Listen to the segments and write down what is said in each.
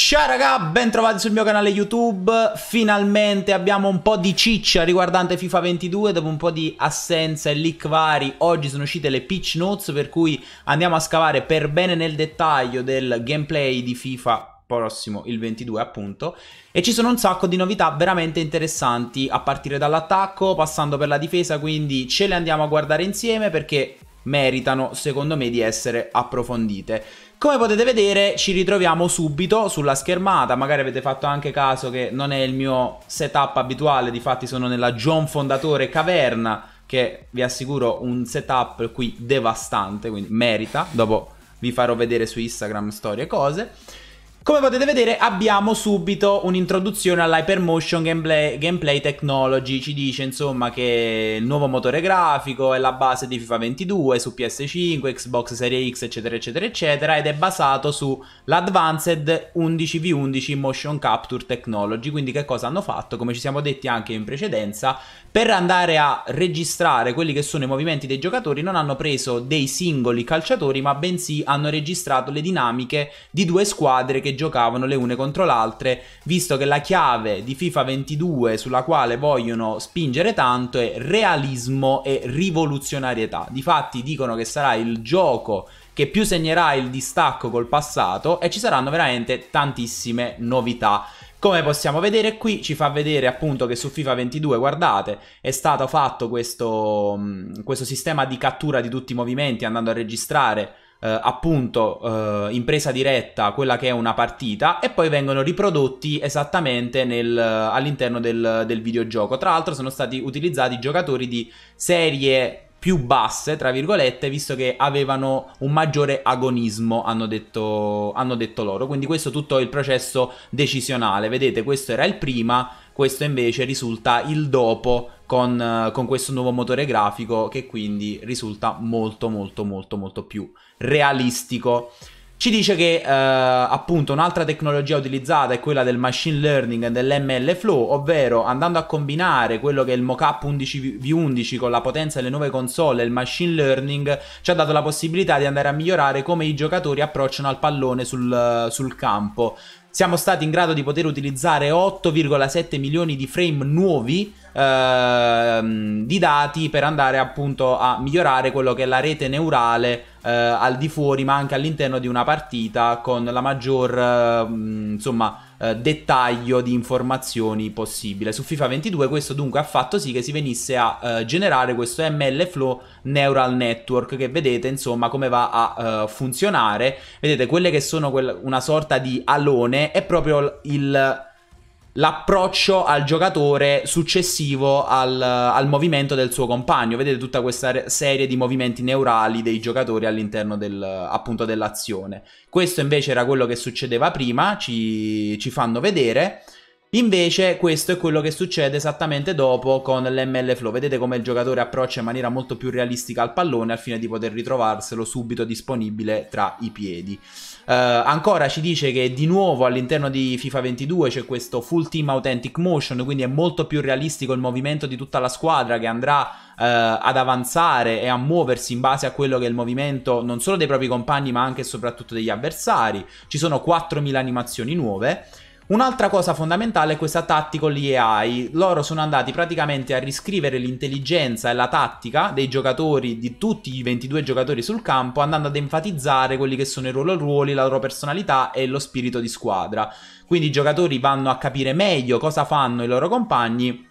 Ciao raga, bentrovati sul mio canale YouTube, finalmente abbiamo un po' di ciccia riguardante FIFA 22 dopo un po' di assenza e leak vari, oggi sono uscite le pitch notes per cui andiamo a scavare per bene nel dettaglio del gameplay di FIFA prossimo, il 22 appunto, e ci sono un sacco di novità veramente interessanti a partire dall'attacco, passando per la difesa, quindi ce le andiamo a guardare insieme perché meritano secondo me di essere approfondite. Come potete vedere ci ritroviamo subito sulla schermata, magari avete fatto anche caso che non è il mio setup abituale, difatti sono nella John Fondatore Caverna, che vi assicuro un setup qui devastante, quindi merita, dopo vi farò vedere su Instagram storie e cose. Come potete vedere abbiamo subito un'introduzione all'Hypermotion gameplay, gameplay Technology, ci dice insomma che il nuovo motore grafico è la base di FIFA 22 su PS5, Xbox Series X eccetera eccetera eccetera ed è basato sull'Advanced 11v11 Motion Capture Technology, quindi che cosa hanno fatto? Come ci siamo detti anche in precedenza, per andare a registrare quelli che sono i movimenti dei giocatori non hanno preso dei singoli calciatori ma bensì hanno registrato le dinamiche di due squadre che giocavano le une contro le altre, visto che la chiave di FIFA 22 sulla quale vogliono spingere tanto è realismo e rivoluzionarietà. Difatti dicono che sarà il gioco che più segnerà il distacco col passato e ci saranno veramente tantissime novità. Come possiamo vedere qui, ci fa vedere appunto che su FIFA 22, guardate, è stato fatto questo, mm, questo sistema di cattura di tutti i movimenti andando a registrare eh, appunto eh, in presa diretta quella che è una partita e poi vengono riprodotti esattamente nel, eh, all'interno del, del videogioco. Tra l'altro sono stati utilizzati giocatori di serie più basse, tra virgolette, visto che avevano un maggiore agonismo, hanno detto, hanno detto loro. Quindi questo è tutto il processo decisionale. Vedete, questo era il prima questo invece risulta il dopo con, eh, con, questo nuovo motore grafico che quindi risulta molto molto molto molto più realistico. Ci dice che eh, appunto un'altra tecnologia utilizzata è quella del machine learning e dell'ML Flow, ovvero andando a combinare quello che è il mockup 11v11 con la potenza delle nuove console e il machine learning ci ha dato la possibilità di andare a migliorare come i giocatori approcciano al pallone sul, sul campo siamo stati in grado di poter utilizzare 8,7 milioni di frame nuovi ehm, di dati per andare appunto a migliorare quello che è la rete neurale eh, al di fuori ma anche all'interno di una partita con la maggior eh, insomma eh, dettaglio di informazioni possibile. Su FIFA 22 questo dunque ha fatto sì che si venisse a eh, generare questo ML Flow Neural Network che vedete insomma come va a eh, funzionare. Vedete quelle che sono quella, una sorta di alone è proprio il l'approccio al giocatore successivo al, al, movimento del suo compagno. Vedete tutta questa serie di movimenti neurali dei giocatori all'interno del, appunto dell'azione. Questo invece era quello che succedeva prima, ci, ci fanno vedere. Invece questo è quello che succede esattamente dopo con l'ML Flow, vedete come il giocatore approccia in maniera molto più realistica al pallone al fine di poter ritrovarselo subito disponibile tra i piedi. Eh, ancora ci dice che di nuovo all'interno di FIFA 22 c'è questo full team authentic motion, quindi è molto più realistico il movimento di tutta la squadra che andrà eh, ad avanzare e a muoversi in base a quello che è il movimento non solo dei propri compagni ma anche e soprattutto degli avversari. Ci sono 4.000 animazioni nuove. Un'altra cosa fondamentale è questa tactical AI. Loro sono andati praticamente a riscrivere l'intelligenza e la tattica dei giocatori, di tutti i 22 giocatori sul campo, andando ad enfatizzare quelli che sono i loro ruoli, la loro personalità e lo spirito di squadra. Quindi i giocatori vanno a capire meglio cosa fanno i loro compagni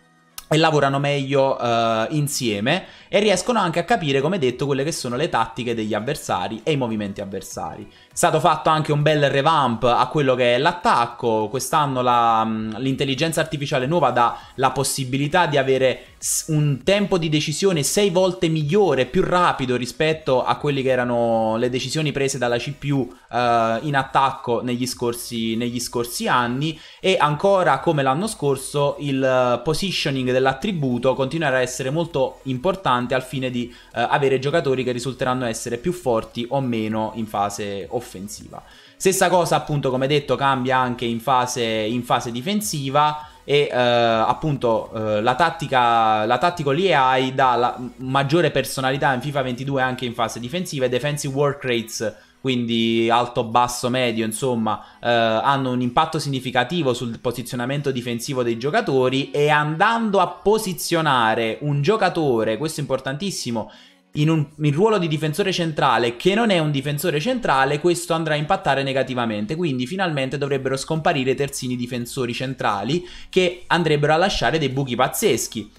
e lavorano meglio uh, insieme e riescono anche a capire, come detto, quelle che sono le tattiche degli avversari e i movimenti avversari stato fatto anche un bel revamp a quello che è l'attacco. Quest'anno la, mm, l'intelligenza artificiale nuova dà la possibilità di avere un tempo di decisione sei volte migliore, più rapido rispetto a quelle che erano le decisioni prese dalla CPU eh, in attacco negli scorsi, negli scorsi anni e ancora come l'anno scorso il eh, positioning dell'attributo continuerà a essere molto importante al fine di eh, avere giocatori che risulteranno essere più forti o meno in fase offensiva offensiva. Stessa cosa appunto come detto cambia anche in fase, in fase difensiva e eh, appunto eh, la tattica la tactical AI dà la maggiore personalità in FIFA 22 anche in fase difensiva e defensive work rates quindi alto, basso, medio, insomma, eh, hanno un impatto significativo sul posizionamento difensivo dei giocatori e andando a posizionare un giocatore, questo è importantissimo, in un in ruolo di difensore centrale che non è un difensore centrale, questo andrà a impattare negativamente. Quindi finalmente dovrebbero scomparire i terzini difensori centrali che andrebbero a lasciare dei buchi pazzeschi.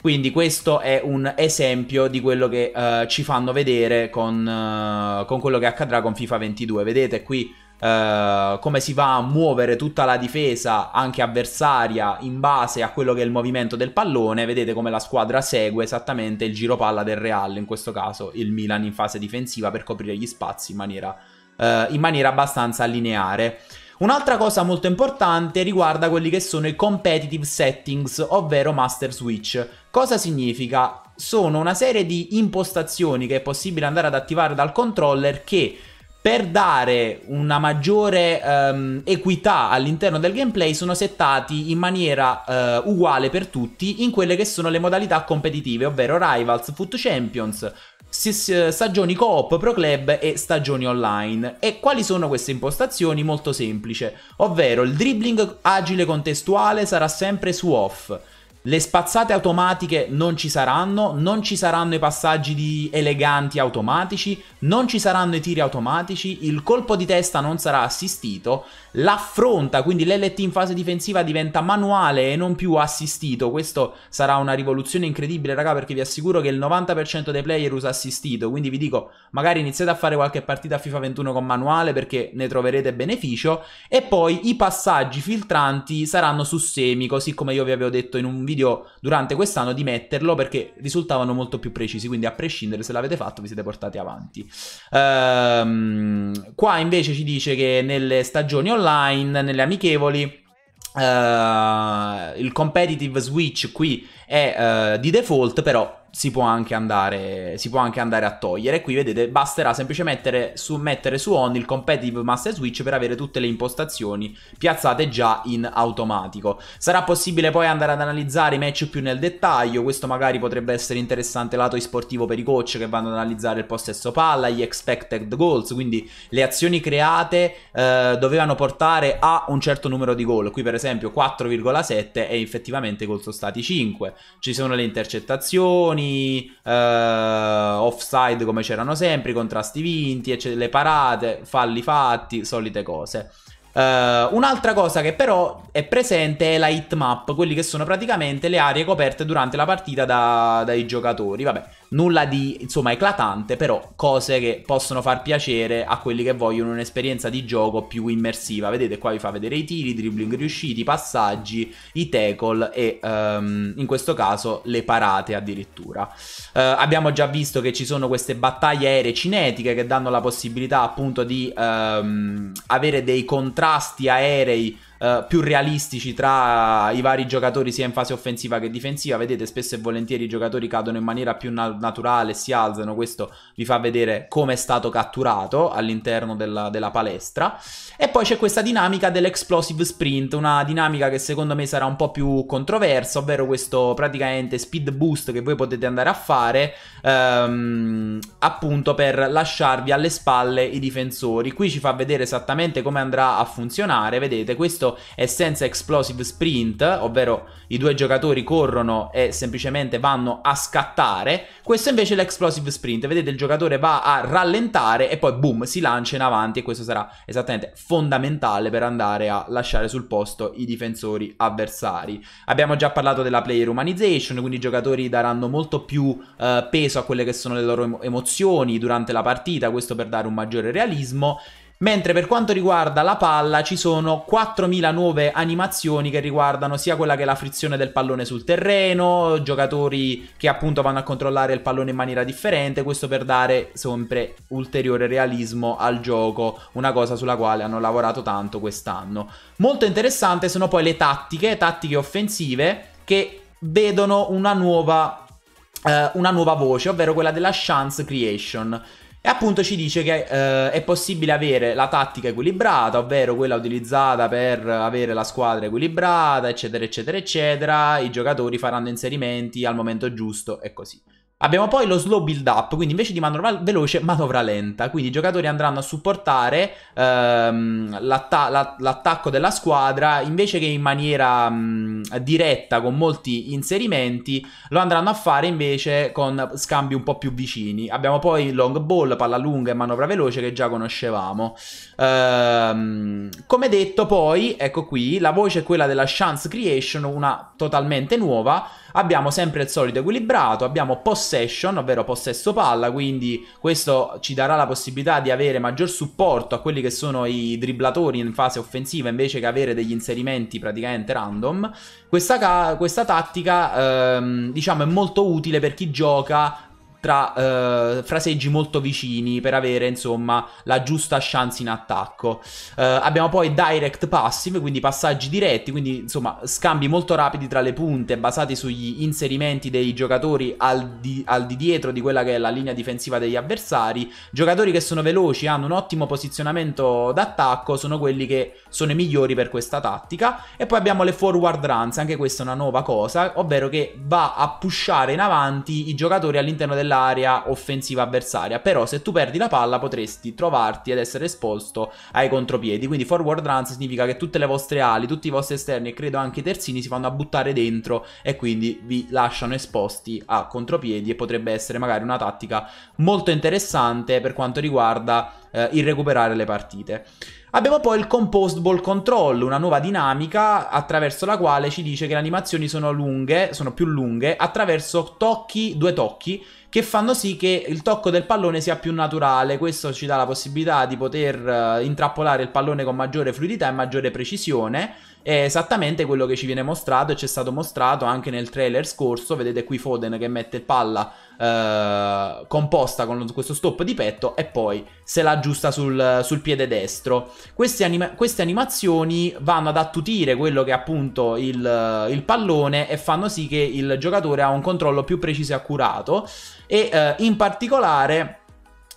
Quindi questo è un esempio di quello che uh, ci fanno vedere con, uh, con quello che accadrà con FIFA 22. Vedete qui Uh, come si va a muovere tutta la difesa anche avversaria in base a quello che è il movimento del pallone, vedete come la squadra segue esattamente il giro palla del Real, in questo caso il Milan in fase difensiva per coprire gli spazi in maniera, uh, in maniera abbastanza lineare. Un'altra cosa molto importante riguarda quelli che sono i competitive settings, ovvero master switch. Cosa significa? Sono una serie di impostazioni che è possibile andare ad attivare dal controller che per dare una maggiore um, equità all'interno del gameplay sono settati in maniera uh, uguale per tutti in quelle che sono le modalità competitive, ovvero Rivals, Foot Champions, stagioni coop, pro club e stagioni online. E quali sono queste impostazioni? Molto semplice, ovvero il dribbling agile contestuale sarà sempre su off. Le spazzate automatiche non ci saranno, non ci saranno i passaggi di eleganti automatici, non ci saranno i tiri automatici, il colpo di testa non sarà assistito, l'affronta, quindi l'LT in fase difensiva diventa manuale e non più assistito. Questo sarà una rivoluzione incredibile, raga, perché vi assicuro che il 90% dei player usa assistito, quindi vi dico, magari iniziate a fare qualche partita a FIFA 21 con manuale perché ne troverete beneficio e poi i passaggi filtranti saranno su semi, così come io vi avevo detto in un video video durante quest'anno di metterlo perché risultavano molto più precisi, quindi a prescindere se l'avete fatto vi siete portati avanti. Ehm, qua invece ci dice che nelle stagioni online, nelle amichevoli... Uh, il competitive switch qui è uh, di default, però si può anche andare, si può anche andare a togliere. Qui vedete, basterà semplicemente mettere su, mettere su on il competitive master switch per avere tutte le impostazioni piazzate già in automatico. Sarà possibile poi andare ad analizzare i match più nel dettaglio, questo magari potrebbe essere interessante lato sportivo per i coach che vanno ad analizzare il possesso palla, gli expected goals, quindi le azioni create eh, dovevano portare a un certo numero di gol. Qui per esempio 4,7 e effettivamente i gol sono stati 5. Ci sono le intercettazioni azioni eh, offside come c'erano sempre, i contrasti vinti, eccetera, le parate, falli fatti, solite cose. Uh, un'altra cosa che però è presente è la hit map, quelli che sono praticamente le aree coperte durante la partita da, dai giocatori. Vabbè, Nulla di, insomma, eclatante, però cose che possono far piacere a quelli che vogliono un'esperienza di gioco più immersiva. Vedete qua vi fa vedere i tiri, i dribbling riusciti, i passaggi, i tackle e um, in questo caso le parate addirittura. Uh, abbiamo già visto che ci sono queste battaglie aeree cinetiche che danno la possibilità appunto di um, avere dei contrasti aerei eh, più realistici tra i vari giocatori sia in fase offensiva che difensiva. Vedete, spesso e volentieri i giocatori cadono in maniera più na- naturale, si alzano. Questo vi fa vedere come è stato catturato all'interno della, della, palestra. E poi c'è questa dinamica dell'explosive sprint, una dinamica che secondo me sarà un po' più controversa, ovvero questo praticamente speed boost che voi potete andare a fare um, appunto per lasciarvi alle spalle i difensori. Qui ci fa vedere esattamente come andrà a funzionare. Vedete, questo questo è senza explosive sprint, ovvero i due giocatori corrono e semplicemente vanno a scattare. Questo invece è l'explosive sprint, vedete il giocatore va a rallentare e poi boom si lancia in avanti e questo sarà esattamente fondamentale per andare a lasciare sul posto i difensori avversari. Abbiamo già parlato della player humanization, quindi i giocatori daranno molto più eh, peso a quelle che sono le loro emozioni durante la partita, questo per dare un maggiore realismo. Mentre per quanto riguarda la palla ci sono 4.000 nuove animazioni che riguardano sia quella che è la frizione del pallone sul terreno, giocatori che appunto vanno a controllare il pallone in maniera differente, questo per dare sempre ulteriore realismo al gioco, una cosa sulla quale hanno lavorato tanto quest'anno. Molto interessante sono poi le tattiche, tattiche offensive che vedono una nuova, eh, una nuova voce, ovvero quella della chance creation. E appunto ci dice che eh, è possibile avere la tattica equilibrata, ovvero quella utilizzata per avere la squadra equilibrata, eccetera, eccetera, eccetera. I giocatori faranno inserimenti al momento giusto e così. Abbiamo poi lo slow build up, quindi invece di manovra veloce, manovra lenta. Quindi i giocatori andranno a supportare ehm, l'attacco della squadra invece che in maniera mh, diretta con molti inserimenti, lo andranno a fare invece con scambi un po' più vicini. Abbiamo poi long ball, palla lunga e manovra veloce che già conoscevamo. Ehm, come detto, poi ecco qui la voce è quella della chance creation, una totalmente nuova Abbiamo sempre il solito equilibrato, abbiamo possession, ovvero possesso palla, quindi questo ci darà la possibilità di avere maggior supporto a quelli che sono i dribblatori in fase offensiva invece che avere degli inserimenti praticamente random. Questa, questa tattica ehm, diciamo è molto utile per chi gioca tra eh, fraseggi molto vicini per avere insomma la giusta chance in attacco. Eh, abbiamo poi direct passive, quindi passaggi diretti, quindi insomma scambi molto rapidi tra le punte basati sugli inserimenti dei giocatori al di, al di dietro di quella che è la linea difensiva degli avversari. Giocatori che sono veloci, hanno un ottimo posizionamento d'attacco, sono quelli che sono i migliori per questa tattica. E poi abbiamo le forward runs, anche questa è una nuova cosa, ovvero che va a pushare in avanti i giocatori all'interno della nell'area offensiva avversaria, però se tu perdi la palla potresti trovarti ad essere esposto ai contropiedi, quindi forward runs significa che tutte le vostre ali, tutti i vostri esterni e credo anche i terzini si fanno a buttare dentro e quindi vi lasciano esposti a contropiedi e potrebbe essere magari una tattica molto interessante per quanto riguarda eh, il recuperare le partite. Abbiamo poi il Composed Ball Control, una nuova dinamica attraverso la quale ci dice che le animazioni sono lunghe, sono più lunghe, attraverso tocchi, due tocchi, che fanno sì che il tocco del pallone sia più naturale. Questo ci dà la possibilità di poter eh, intrappolare il pallone con maggiore fluidità e maggiore precisione è esattamente quello che ci viene mostrato e ci è stato mostrato anche nel trailer scorso. Vedete qui Foden che mette palla eh, composta con questo stop di petto e poi se la aggiusta sul, sul piede destro. Queste, anima- queste, animazioni vanno ad attutire quello che è appunto il, il, pallone e fanno sì che il giocatore ha un controllo più preciso e accurato. E eh, in particolare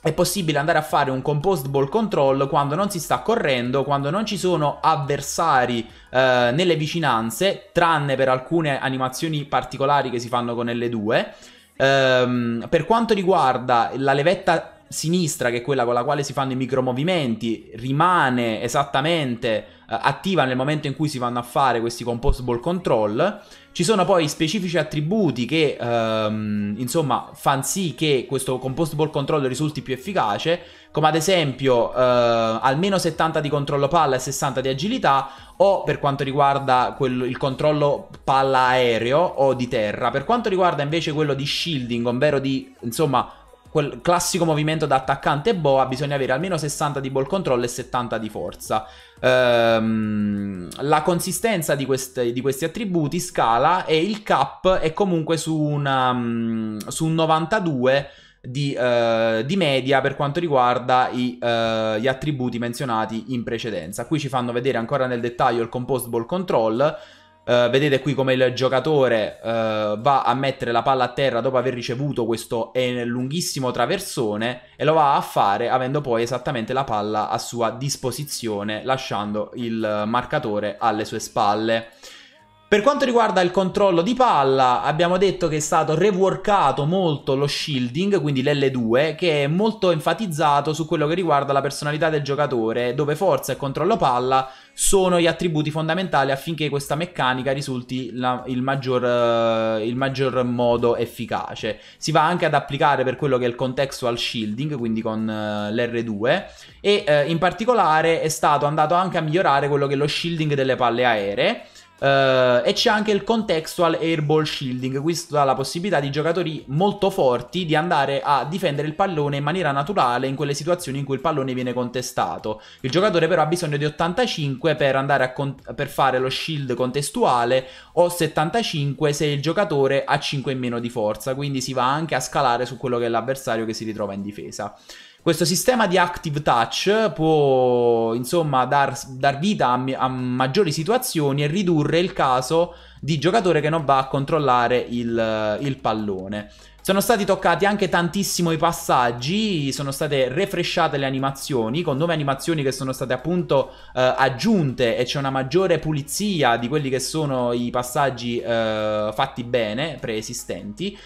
è possibile andare a fare un composed ball control quando non si sta correndo, quando non ci sono avversari eh, nelle vicinanze, tranne per alcune animazioni particolari che si fanno con L2. Ehm, per quanto riguarda la levetta sinistra, che è quella con la quale si fanno i micromovimenti, rimane esattamente uh, attiva nel momento in cui si vanno a fare questi composable control. Ci sono poi specifici attributi che um, insomma fanno sì che questo composable control risulti più efficace, come ad esempio uh, almeno 70 di controllo palla e 60 di agilità, o per quanto riguarda quel, il controllo palla aereo o di terra. Per quanto riguarda invece quello di shielding, ovvero di insomma quel classico movimento da attaccante boa, bisogna avere almeno 60 di ball control e 70 di forza. Ehm, la consistenza di, queste, di, questi attributi scala e il cap è comunque su, una, mm, su un 92 di, uh, di, media per quanto riguarda i, uh, gli attributi menzionati in precedenza. Qui ci fanno vedere ancora nel dettaglio il composed ball control Uh, vedete qui come il giocatore uh, va a mettere la palla a terra dopo aver ricevuto questo lunghissimo traversone e lo va a fare avendo poi esattamente la palla a sua disposizione lasciando il marcatore alle sue spalle. Per quanto riguarda il controllo di palla, abbiamo detto che è stato reworkato molto lo shielding, quindi l'L2, che è molto enfatizzato su quello che riguarda la personalità del giocatore, dove forza e controllo palla sono gli attributi fondamentali affinché questa meccanica risulti la, il, maggior, uh, il, maggior, modo efficace. Si va anche ad applicare per quello che è il contextual shielding, quindi con uh, eh, l'R2, e uh, in particolare è stato andato anche a migliorare quello che è lo shielding delle palle aeree Uh, e c'è anche il contextual airball shielding, questo dà la possibilità di giocatori molto forti di andare a difendere il pallone in maniera naturale in quelle situazioni in cui il pallone viene contestato. Il giocatore però ha bisogno di 85 per, andare per fare lo shield contestuale o 75 se il giocatore ha 5 in meno di forza, quindi si va anche a scalare su quello che è l'avversario che si ritrova in difesa. Questo sistema di Active Touch può insomma dar, dar vita a, a, maggiori situazioni e ridurre il caso di giocatore che non va a controllare il, il pallone. Sono stati toccati anche tantissimo i passaggi, sono state refresciate le animazioni, con nuove animazioni che sono state appunto eh, aggiunte e c'è una maggiore pulizia di quelli che sono i passaggi eh, fatti bene, preesistenti.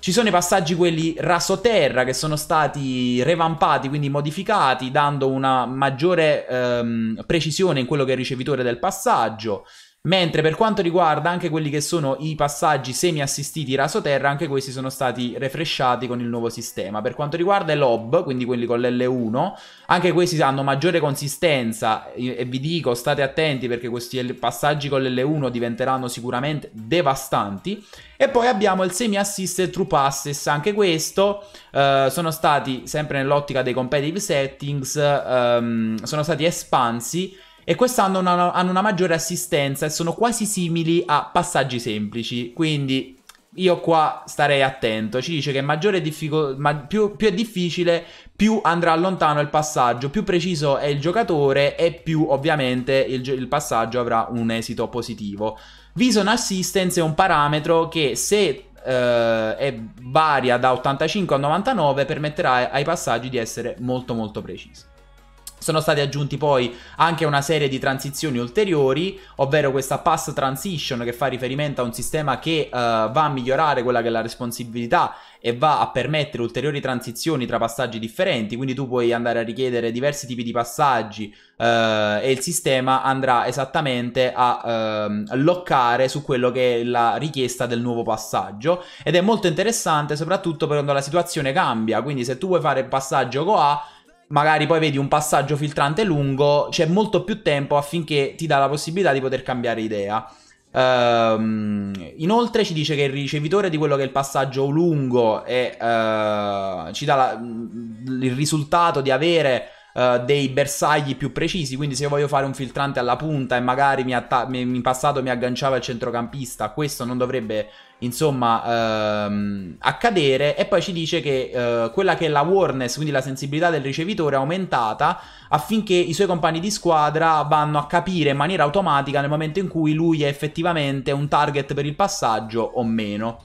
Ci sono i passaggi quelli rasoterra che sono stati revampati, quindi modificati, dando una maggiore ehm, precisione in quello che è il ricevitore del passaggio. Mentre per quanto riguarda anche quelli che sono i passaggi semi-assistiti raso-terra, anche questi sono stati refresciati con il nuovo sistema. Per quanto riguarda i lob, quindi quelli con l'L1, anche questi hanno maggiore consistenza e vi dico state attenti perché questi passaggi con l'L1 diventeranno sicuramente devastanti. E poi abbiamo il semi-assisted assist true passes, anche questo eh, sono stati sempre nell'ottica dei competitive settings, ehm, sono stati espansi e quest'anno una, hanno una maggiore assistenza e sono quasi simili a passaggi semplici, quindi io qua starei attento. Ci dice che diffico- ma- più, più, è difficile, più andrà lontano il passaggio, più preciso è il giocatore e più ovviamente il, gi- il passaggio avrà un esito positivo. Vision Assistance è un parametro che se eh, è varia da 85 a 99 permetterà ai passaggi di essere molto molto precisi. Sono stati aggiunti poi anche una serie di transizioni ulteriori, ovvero questa pass transition che fa riferimento a un sistema che uh, va a migliorare quella che è la responsabilità e va a permettere ulteriori transizioni tra passaggi differenti, quindi tu puoi andare a richiedere diversi tipi di passaggi uh, e il sistema andrà esattamente a uh, loccare su quello che è la richiesta del nuovo passaggio ed è molto interessante soprattutto per quando la situazione cambia, quindi se tu vuoi fare il passaggio Go magari poi vedi un passaggio filtrante lungo, c'è molto più tempo affinché ti dà la possibilità di poter cambiare idea. Um, inoltre ci dice che il ricevitore di quello che è il passaggio lungo è, uh, ci dà la, mm, il risultato di avere uh, dei bersagli più precisi. Quindi, se io voglio fare un filtrante alla punta e magari mi atta- mi, in passato mi agganciava il centrocampista, questo non dovrebbe insomma, ehm, accadere e poi ci dice che eh, quella che è la awareness, quindi la sensibilità del ricevitore è aumentata affinché i suoi compagni di squadra vanno a capire in maniera automatica nel momento in cui lui è effettivamente un target per il passaggio o meno.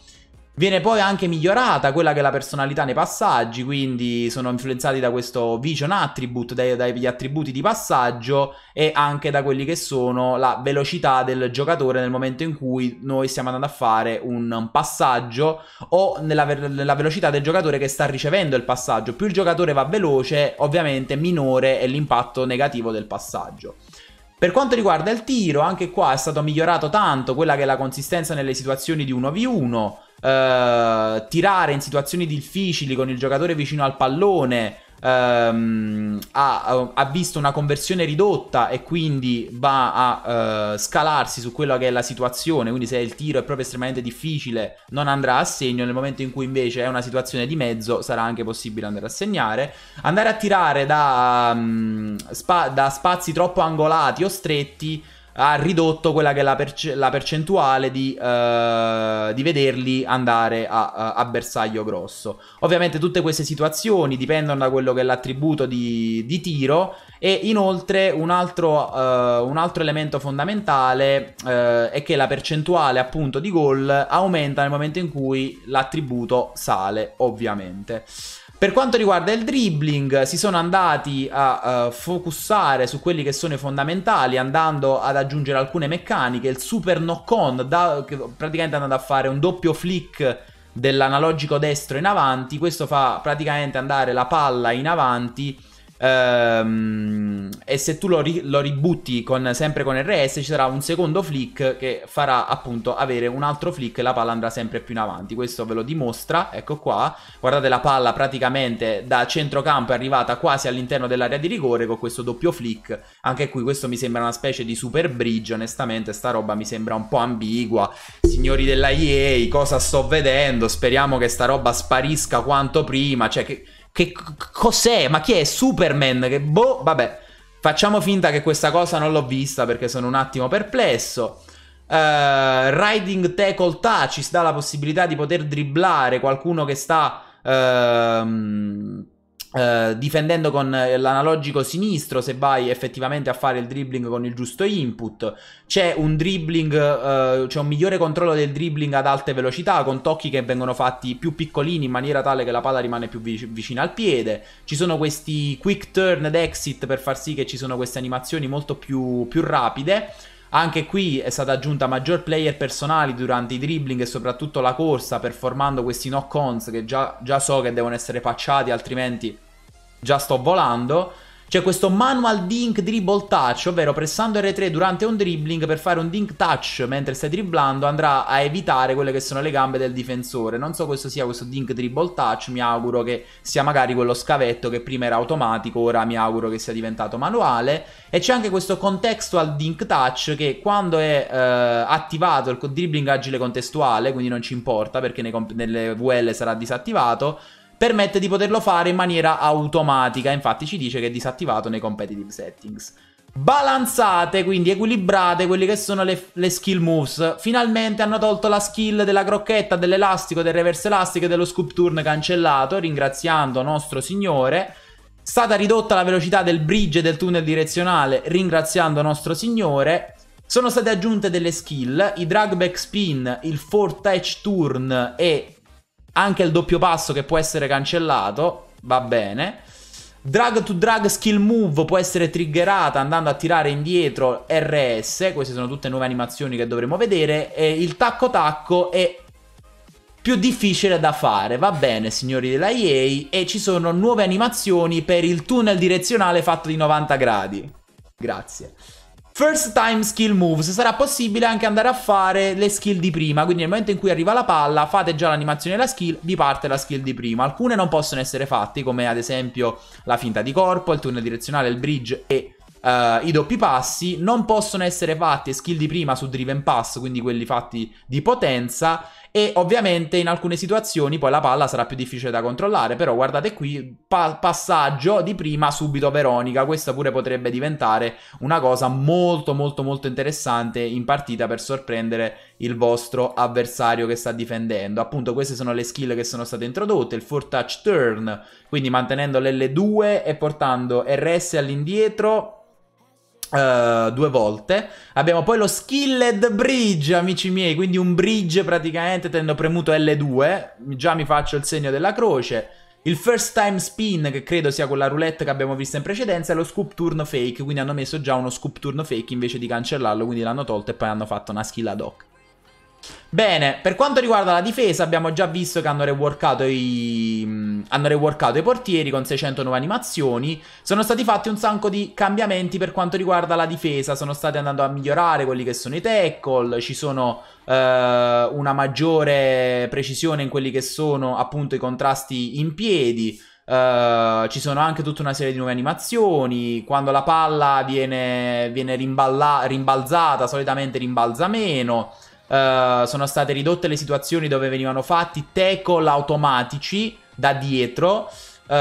Viene poi anche migliorata quella che è la personalità nei passaggi, quindi sono influenzati da questo vision attribute, dai, dagli attributi di passaggio e anche da quelli che sono la velocità del giocatore nel momento in cui noi stiamo andando a fare un passaggio o nella, nella velocità del giocatore che sta ricevendo il passaggio. Più il giocatore va veloce, ovviamente minore è l'impatto negativo del passaggio. Per quanto riguarda il tiro, anche qua è stato migliorato tanto quella che è la consistenza nelle situazioni di 1v1, eh, tirare in situazioni difficili con il giocatore vicino al pallone. Ehm, ha, ha, visto una conversione ridotta e quindi va a eh, scalarsi su quella che è la situazione. Quindi, se il tiro è proprio estremamente difficile, non andrà a segno. Nel momento in cui invece è una situazione di mezzo, sarà anche possibile andare a segnare. Andare a tirare da, um, spa- da spazi troppo angolati o stretti ha ridotto quella che è la, perce- la percentuale di, uh, di, vederli andare a, a, bersaglio grosso. Ovviamente tutte queste situazioni dipendono da quello che è l'attributo di, di tiro e inoltre un altro, uh, un altro elemento fondamentale uh, è che la percentuale appunto di gol aumenta nel momento in cui l'attributo sale ovviamente. Per quanto riguarda il dribbling, si sono andati a uh, eh, focussare su quelli che sono i fondamentali, andando ad aggiungere alcune meccaniche. Il super knock-on, da, che praticamente andando a fare un doppio flick dell'analogico destro in avanti. Questo fa praticamente andare la palla in avanti Ehm, e se tu lo, ri- lo ributti con, sempre con RS ci sarà un secondo flick che farà appunto avere un altro flick e la palla andrà sempre più in avanti. Questo ve lo dimostra, ecco qua. Guardate la palla praticamente da centrocampo è arrivata quasi all'interno dell'area di rigore con questo doppio flick. Anche qui questo mi sembra una specie di super bridge, onestamente sta roba mi sembra un po' ambigua. Signori della EA, cosa sto vedendo? Speriamo che sta roba sparisca quanto prima, cioè che che cos'è? Ma chi è? Superman? Che boh, vabbè. Facciamo finta che questa cosa non l'ho vista perché sono un attimo perplesso. Uh, riding tackle touch ci dà la possibilità di poter dribblare qualcuno che sta... Uh, eh, difendendo con eh, l'analogico sinistro se vai effettivamente a fare il dribbling con il giusto input c'è un dribbling uh, c'è un migliore controllo del dribbling ad alte velocità con tocchi che vengono fatti più piccolini in maniera tale che la palla rimane più vic- vicina al piede ci sono questi quick turn ed exit per far sì che ci sono queste animazioni molto più, più rapide anche qui è stata aggiunta maggior player personali durante i dribbling e soprattutto la corsa, performando questi knock-ons che già, già so che devono essere pacciati, altrimenti già sto volando. C'è questo manual dink dribble touch, ovvero pressando R3 durante un dribbling per fare un dink touch mentre stai dribblando andrà a evitare quelle che sono le gambe del difensore. Non so questo sia questo dink dribble touch, mi auguro che sia magari quello scavetto che prima era automatico, ora mi auguro che sia diventato manuale. E c'è anche questo contextual dink touch che quando è eh, attivato il dribbling agile contestuale, quindi non ci importa perché nelle VL sarà disattivato, permette di poterlo fare in maniera automatica, infatti ci dice che è disattivato nei competitive settings. Balanzate, quindi equilibrate quelle che sono le, le, skill moves. Finalmente hanno tolto la skill della crocchetta, dell'elastico, del reverse elastico e dello scoop turn cancellato, ringraziando nostro signore. Stata ridotta la velocità del bridge e del tunnel direzionale, ringraziando nostro signore. Sono state aggiunte delle skill, i drag back spin, il 4 touch turn e anche il doppio passo che può essere cancellato, va bene. Drag to drag skill move può essere triggerata andando a tirare indietro RS, queste sono tutte nuove animazioni che dovremo vedere, e il tacco tacco è più difficile da fare, va bene signori della EA, e ci sono nuove animazioni per il tunnel direzionale fatto di 90 gradi. Grazie. First time skill moves, sarà possibile anche andare a fare le skill di prima, quindi nel momento in cui arriva la palla fate già l'animazione della skill, vi parte la skill di prima. Alcune non possono essere fatte come ad esempio la finta di corpo, il turno direzionale, il bridge e uh, i doppi passi non possono essere fatti skill di prima su driven pass, quindi quelli fatti di potenza e ovviamente in alcune situazioni poi la palla sarà più difficile da controllare, però guardate qui pa- passaggio di prima subito Veronica, questa pure potrebbe diventare una cosa molto molto molto interessante in partita per sorprendere il vostro avversario che sta difendendo. Appunto, queste sono le skill che sono state introdotte, il 4 touch turn, quindi mantenendo l'L2 e portando RS all'indietro Uh, due volte. Abbiamo poi lo Skilled Bridge, amici miei, quindi un bridge praticamente tenendo premuto L2, già mi faccio il segno della croce. Il first time spin, che credo sia quella roulette che abbiamo visto in precedenza, e lo scoop turn fake, quindi hanno messo già uno scoop turn fake invece di cancellarlo, quindi l'hanno tolto e poi hanno fatto una skill ad hoc. Bene, per quanto riguarda la difesa abbiamo già visto che hanno reworkato i, mm, hanno reworkato i portieri con 600 nuove animazioni. Sono stati fatti un sacco di cambiamenti per quanto riguarda la difesa, sono stati andando a migliorare quelli che sono i tackle, ci sono eh, una maggiore precisione in quelli che sono appunto i contrasti in piedi. Uh, ci sono anche tutta una serie di nuove animazioni. Quando la palla viene, viene rimballa, rimbalzata, solitamente rimbalza meno. Eh, sono state ridotte le situazioni dove venivano fatti tackle automatici da dietro. Uh,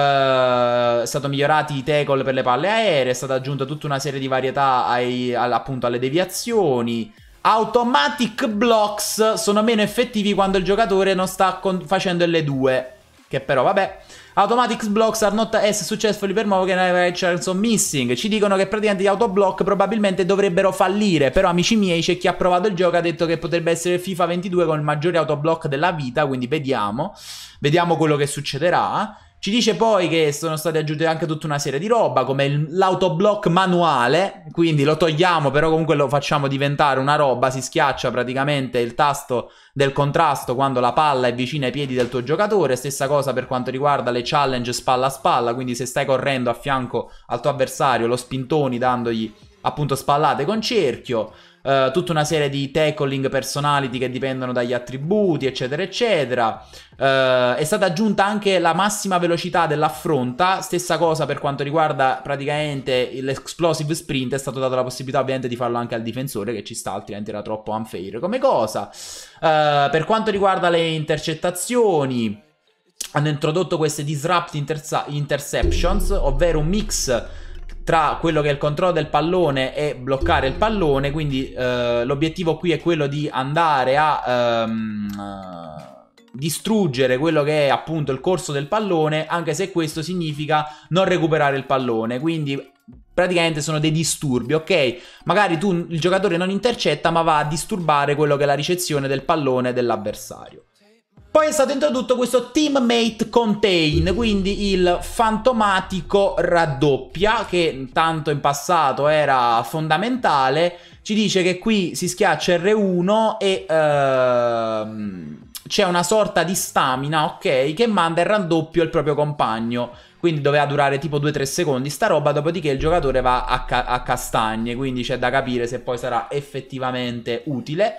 è stato migliorati i tackle per le palle aeree, è stata aggiunta tutta una serie di varietà ai, all, appunto alle deviazioni. Automatic blocks sono meno effettivi quando il giocatore non sta con- facendo L2. Che però vabbè. Automatic blocks are not as successful per che more generations of missing. Ci dicono che praticamente gli autoblock probabilmente dovrebbero fallire. Però, amici miei, c'è chi ha provato il gioco ha detto che potrebbe essere FIFA 22 con il maggiore autoblock della vita. Quindi vediamo. Vediamo quello che succederà. Ci dice poi che sono state aggiunte anche tutta una serie di roba, come l'autoblock manuale, quindi lo togliamo, però comunque lo facciamo diventare una roba, si schiaccia praticamente il tasto del contrasto quando la palla è vicina ai piedi del tuo giocatore, stessa cosa per quanto riguarda le challenge spalla a spalla, quindi se stai correndo a fianco al tuo avversario lo spintoni dandogli appunto spallate con cerchio, eh, tutta una serie di tackling personality che dipendono dagli attributi, eccetera, eccetera. Eh, è stata aggiunta anche la massima velocità dell'affronta, stessa cosa per quanto riguarda praticamente l'explosive sprint, è stata data la possibilità ovviamente di farlo anche al difensore che ci sta, altrimenti era troppo unfair come cosa. Eh, per quanto riguarda le intercettazioni hanno introdotto queste disrupt intersa- interceptions, ovvero un mix tra quello che è il controllo del pallone e bloccare il pallone, quindi eh, l'obiettivo qui è quello di andare a ehm, eh, distruggere quello che è appunto il corso del pallone, anche se questo significa non recuperare il pallone, quindi praticamente sono dei disturbi, ok? Magari tu il giocatore non intercetta, ma va a disturbare quello che è la ricezione del pallone dell'avversario. Poi è stato introdotto questo Teammate Contain, quindi il fantomatico raddoppia, che tanto in passato era fondamentale. Ci dice che qui si schiaccia R1 e ehm, c'è una sorta di stamina, ok, che manda il raddoppio al proprio compagno. Quindi doveva durare tipo 2-3 secondi sta roba, dopodiché il giocatore va a, ca a castagne, quindi c'è da capire se poi sarà effettivamente utile.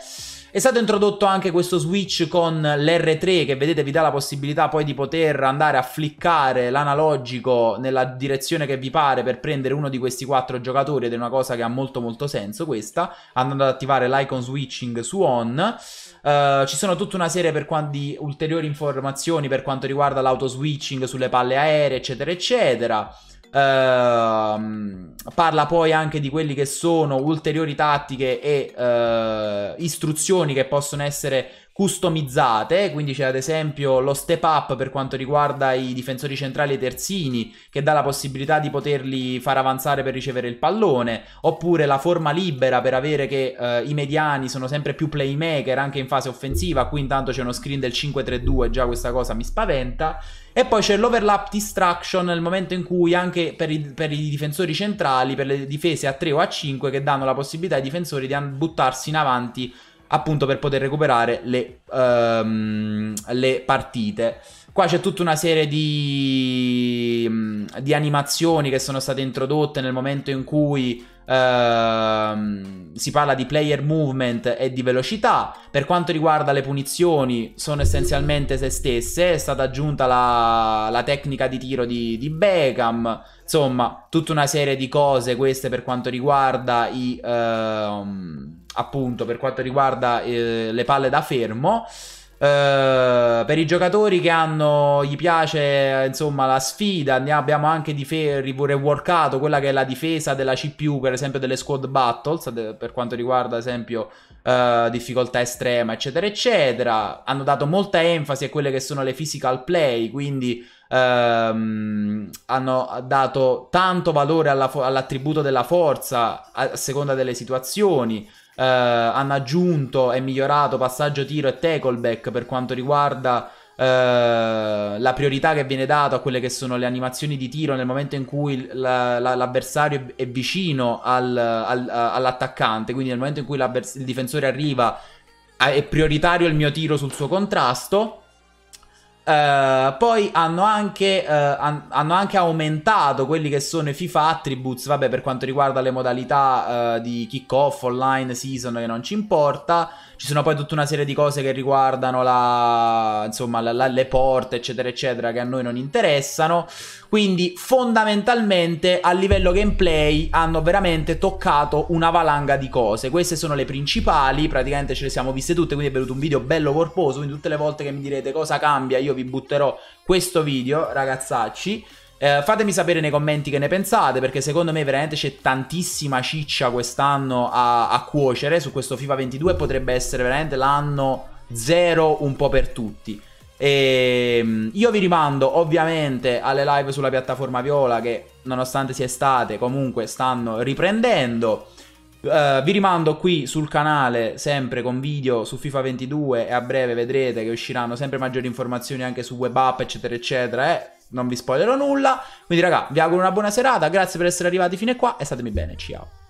È stato introdotto anche questo switch con l'R3 che vedete vi dà la possibilità poi di poter andare a fliccare l'analogico nella direzione che vi pare per prendere uno di questi quattro giocatori ed è una cosa che ha molto molto senso questa, andando ad attivare l'icon switching su on. Uh, ci sono tutta una serie di ulteriori informazioni per quanto riguarda l'auto switching sulle palle aeree eccetera eccetera. Ehm, parla poi anche di quelli che sono ulteriori tattiche e eh, istruzioni che possono essere customizzate, quindi c'è ad esempio lo step up per quanto riguarda i difensori centrali e terzini che dà la possibilità di poterli far avanzare per ricevere il pallone, oppure la forma libera per avere che eh, i mediani sono sempre più playmaker anche in fase offensiva, qui intanto c'è uno screen del 5-3-2, già questa cosa mi spaventa, e poi c'è l'overlap distraction nel momento in cui anche per i, per i, difensori centrali, per le difese a 3 o a 5 che danno la possibilità ai difensori di buttarsi in avanti appunto per poter recuperare le, um, le partite. Qua c'è tutta una serie di, mm, di animazioni che sono state introdotte nel momento in cui Uh, si parla di player movement e di velocità. Per quanto riguarda le punizioni, sono essenzialmente se stesse. È stata aggiunta la, la tecnica di tiro di, di, Beckham. Insomma, tutta una serie di cose. Queste per quanto riguarda i. Uh, appunto, per quanto riguarda uh, le palle da fermo. Eh, per i giocatori che hanno, gli piace insomma la sfida, andiamo, abbiamo anche dife- riworkato quella che è la difesa della CPU, per esempio delle squad battles, de- per quanto riguarda ad esempio uh, difficoltà estrema, eccetera, eccetera. Hanno dato molta enfasi a quelle che sono le physical play, quindi Um, hanno dato tanto valore alla fo- all'attributo della forza a-, a seconda delle situazioni. Uh, hanno aggiunto e migliorato passaggio tiro e tackleback per quanto riguarda uh, la priorità che viene data a quelle che sono le animazioni di tiro nel momento in cui la, la, l'avversario è vicino al, al, eh, all'attaccante, quindi nel momento in cui il difensore arriva è prioritario il mio tiro sul suo contrasto eh, poi hanno anche, uh, eh, an- hanno anche, aumentato quelli che sono i FIFA Attributes, vabbè per quanto riguarda le modalità uh, di kick-off, online, season che non ci importa, ci sono poi tutta una serie di cose che riguardano la, insomma, la, la, le porte eccetera eccetera che a noi non interessano, quindi fondamentalmente a livello gameplay hanno veramente toccato una valanga di cose, queste sono le principali, praticamente ce le siamo viste tutte, quindi è venuto un video bello corposo, quindi tutte le volte che mi direte cosa cambia io io vi butterò questo video, ragazzacci. Eh, fatemi sapere nei commenti che ne pensate, perché secondo me veramente c'è tantissima ciccia quest'anno a, a cuocere su questo FIFA 22. Potrebbe essere veramente l'anno zero un po' per tutti. E ehm, io vi rimando ovviamente alle live sulla piattaforma Viola che nonostante sia estate comunque stanno riprendendo. Uh, vi rimando qui sul canale sempre con video su FIFA 22 e a breve vedrete che usciranno sempre maggiori informazioni anche su web app eccetera eccetera eh. Non vi spoilerò nulla, quindi raga vi auguro una buona serata, grazie per essere arrivati fino a qua e statemi bene, ciao.